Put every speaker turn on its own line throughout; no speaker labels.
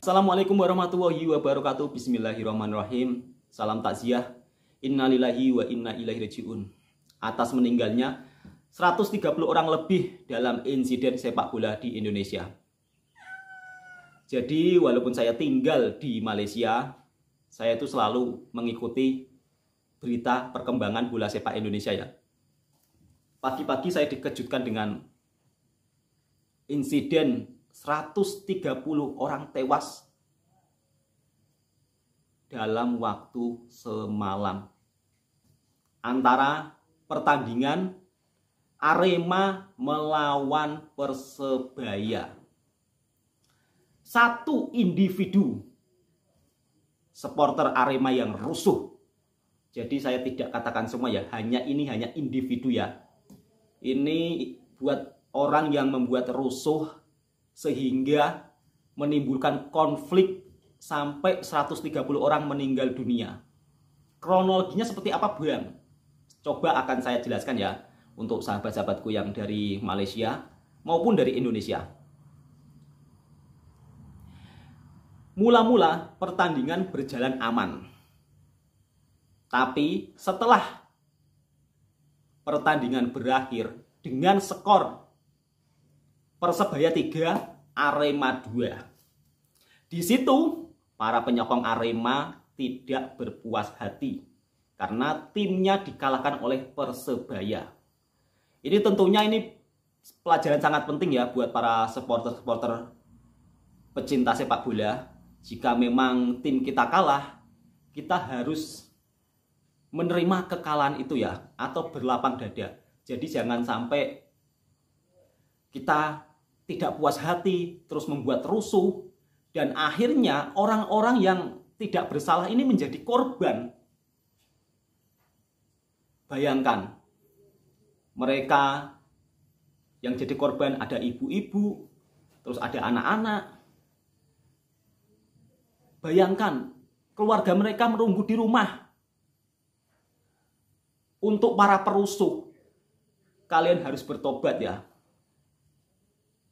Assalamualaikum warahmatullahi wabarakatuh. Bismillahirrahmanirrahim. Salam takziah. Innalillahi wa inna ilaihi rajiun. Atas meninggalnya 130 orang lebih dalam insiden sepak bola di Indonesia. Jadi walaupun saya tinggal di Malaysia, saya itu selalu mengikuti berita perkembangan bola sepak Indonesia ya. Pagi-pagi saya dikejutkan dengan insiden 130 orang tewas dalam waktu semalam. Antara pertandingan Arema melawan Persebaya. Satu individu supporter Arema yang rusuh. Jadi saya tidak katakan semua ya, hanya ini hanya individu ya. Ini buat orang yang membuat rusuh sehingga menimbulkan konflik sampai 130 orang meninggal dunia. Kronologinya seperti apa, Bang? Coba akan saya jelaskan ya untuk sahabat-sahabatku yang dari Malaysia maupun dari Indonesia. Mula-mula pertandingan berjalan aman. Tapi setelah pertandingan berakhir dengan skor Persebaya 3, Arema 2. Di situ para penyokong Arema tidak berpuas hati karena timnya dikalahkan oleh Persebaya. Ini tentunya ini pelajaran sangat penting ya buat para supporter-supporter pecinta sepak bola. Jika memang tim kita kalah, kita harus menerima kekalahan itu ya atau berlapang dada. Jadi jangan sampai kita tidak puas hati, terus membuat rusuh, dan akhirnya orang-orang yang tidak bersalah ini menjadi korban. Bayangkan, mereka yang jadi korban ada ibu-ibu, terus ada anak-anak. Bayangkan, keluarga mereka merunggu di rumah. Untuk para perusuh, kalian harus bertobat ya,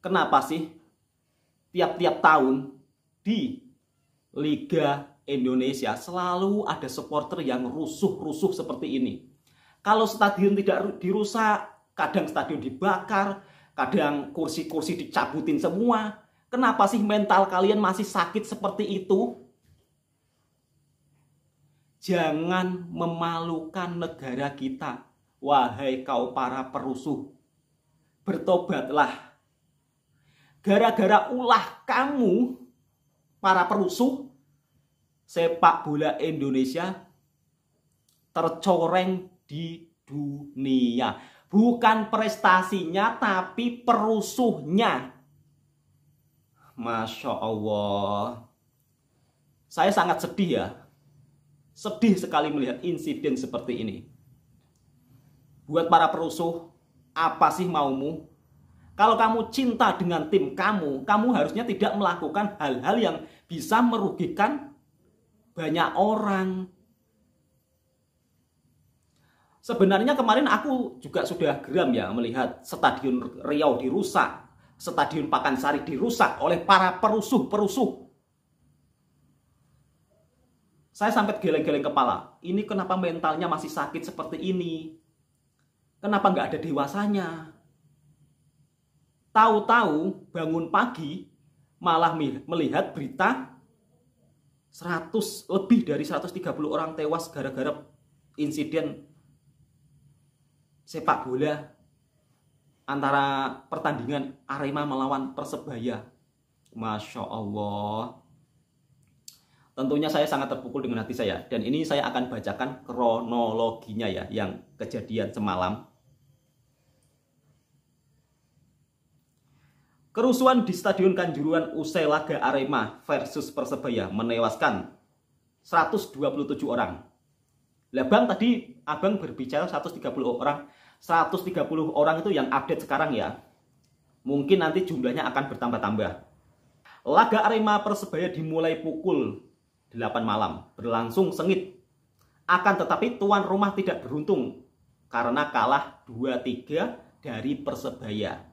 kenapa sih tiap-tiap tahun di Liga Indonesia selalu ada supporter yang rusuh-rusuh seperti ini. Kalau stadion tidak dirusak, kadang stadion dibakar, kadang kursi-kursi dicabutin semua. Kenapa sih mental kalian masih sakit seperti itu? Jangan memalukan negara kita, wahai kau para perusuh. Bertobatlah Gara-gara ulah kamu, para perusuh, sepak bola Indonesia tercoreng di dunia. Bukan prestasinya, tapi perusuhnya. Masya Allah. Saya sangat sedih ya. Sedih sekali melihat insiden seperti ini. Buat para perusuh, apa sih maumu? Kalau kamu cinta dengan tim kamu, kamu harusnya tidak melakukan hal-hal yang bisa merugikan banyak orang. Sebenarnya kemarin aku juga sudah geram ya melihat stadion Riau dirusak, stadion Pakansari dirusak oleh para perusuh-perusuh. Saya sampai geleng-geleng kepala, ini kenapa mentalnya masih sakit seperti ini? Kenapa nggak ada dewasanya? Tahu-tahu bangun pagi malah melihat berita 100 lebih dari 130 orang tewas gara-gara insiden sepak bola antara pertandingan Arema melawan Persebaya. Masya Allah. Tentunya saya sangat terpukul dengan hati saya dan ini saya akan bacakan kronologinya ya yang kejadian semalam Kerusuhan di Stadion Kanjuruan usai laga Arema versus Persebaya menewaskan 127 orang. Lah Bang tadi Abang berbicara 130 orang. 130 orang itu yang update sekarang ya. Mungkin nanti jumlahnya akan bertambah-tambah. Laga Arema Persebaya dimulai pukul 8 malam, berlangsung sengit. Akan tetapi tuan rumah tidak beruntung karena kalah 2-3 dari Persebaya.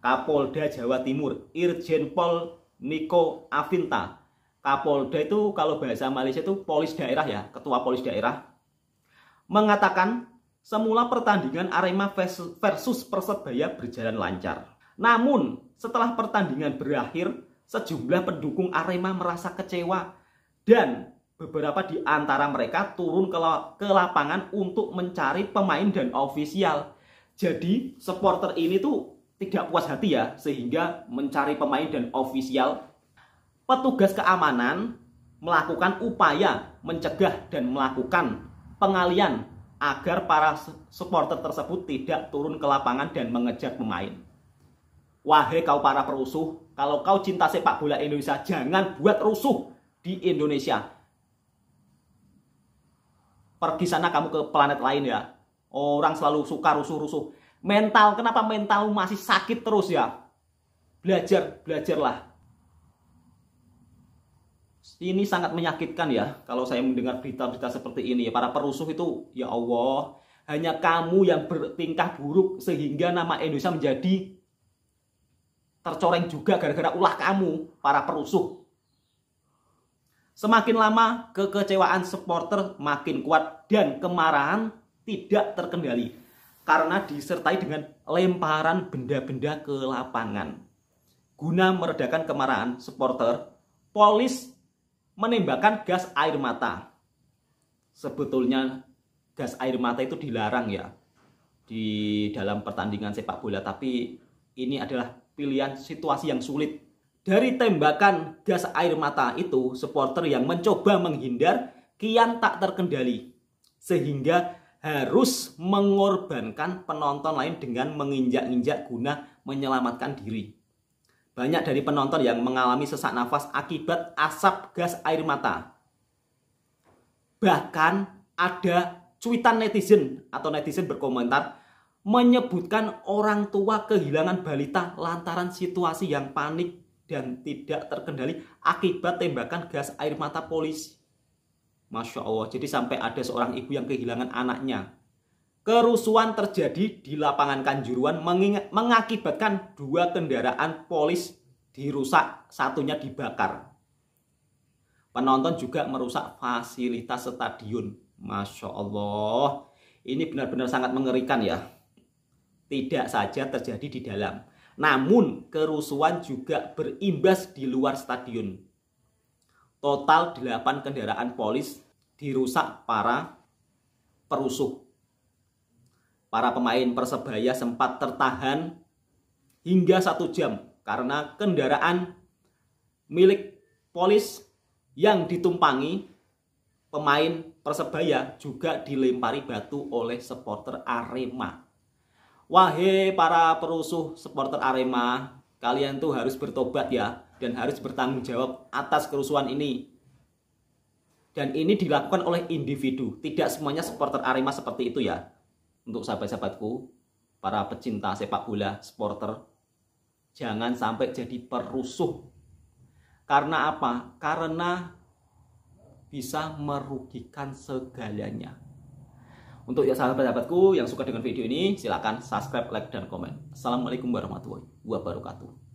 Kapolda Jawa Timur, Irjen Pol Niko Avinta. Kapolda itu kalau bahasa Malaysia itu polis daerah ya, ketua polis daerah. Mengatakan semula pertandingan Arema versus Persebaya berjalan lancar. Namun, setelah pertandingan berakhir, sejumlah pendukung Arema merasa kecewa dan beberapa di antara mereka turun ke, ke lapangan untuk mencari pemain dan ofisial. Jadi, supporter ini tuh tidak puas hati ya sehingga mencari pemain dan ofisial petugas keamanan melakukan upaya mencegah dan melakukan pengalian agar para supporter tersebut tidak turun ke lapangan dan mengejar pemain. Wahai kau para perusuh, kalau kau cinta sepak bola Indonesia, jangan buat rusuh di Indonesia. Pergi sana kamu ke planet lain ya. Orang selalu suka rusuh-rusuh mental kenapa mental masih sakit terus ya belajar belajarlah ini sangat menyakitkan ya kalau saya mendengar berita-berita seperti ini ya para perusuh itu ya Allah hanya kamu yang bertingkah buruk sehingga nama Indonesia menjadi tercoreng juga gara-gara ulah kamu para perusuh Semakin lama kekecewaan supporter makin kuat dan kemarahan tidak terkendali karena disertai dengan lemparan benda-benda ke lapangan. Guna meredakan kemarahan supporter, polis menembakkan gas air mata. Sebetulnya gas air mata itu dilarang ya di dalam pertandingan sepak bola, tapi ini adalah pilihan situasi yang sulit dari tembakan gas air mata itu, supporter yang mencoba menghindar kian tak terkendali. Sehingga harus mengorbankan penonton lain dengan menginjak-injak guna menyelamatkan diri. Banyak dari penonton yang mengalami sesak nafas akibat asap gas air mata. Bahkan ada cuitan netizen atau netizen berkomentar menyebutkan orang tua kehilangan balita lantaran situasi yang panik dan tidak terkendali akibat tembakan gas air mata polisi. Masya Allah, jadi sampai ada seorang ibu yang kehilangan anaknya. Kerusuhan terjadi di lapangan Kanjuruan mengakibatkan dua kendaraan polis dirusak, satunya dibakar. Penonton juga merusak fasilitas stadion. Masya Allah, ini benar-benar sangat mengerikan ya. Tidak saja terjadi di dalam, namun kerusuhan juga berimbas di luar stadion. Total 8 kendaraan polis dirusak para perusuh. Para pemain Persebaya sempat tertahan hingga satu jam karena kendaraan milik polis yang ditumpangi pemain Persebaya juga dilempari batu oleh supporter Arema. Wahai para perusuh supporter Arema, Kalian tuh harus bertobat ya dan harus bertanggung jawab atas kerusuhan ini. Dan ini dilakukan oleh individu, tidak semuanya supporter Arema seperti itu ya. Untuk sahabat-sahabatku, para pecinta sepak bola, supporter, jangan sampai jadi perusuh. Karena apa? Karena bisa merugikan segalanya. Untuk ya sahabat sahabatku yang suka dengan video ini, silakan subscribe, like, dan komen. Assalamualaikum warahmatullahi wabarakatuh.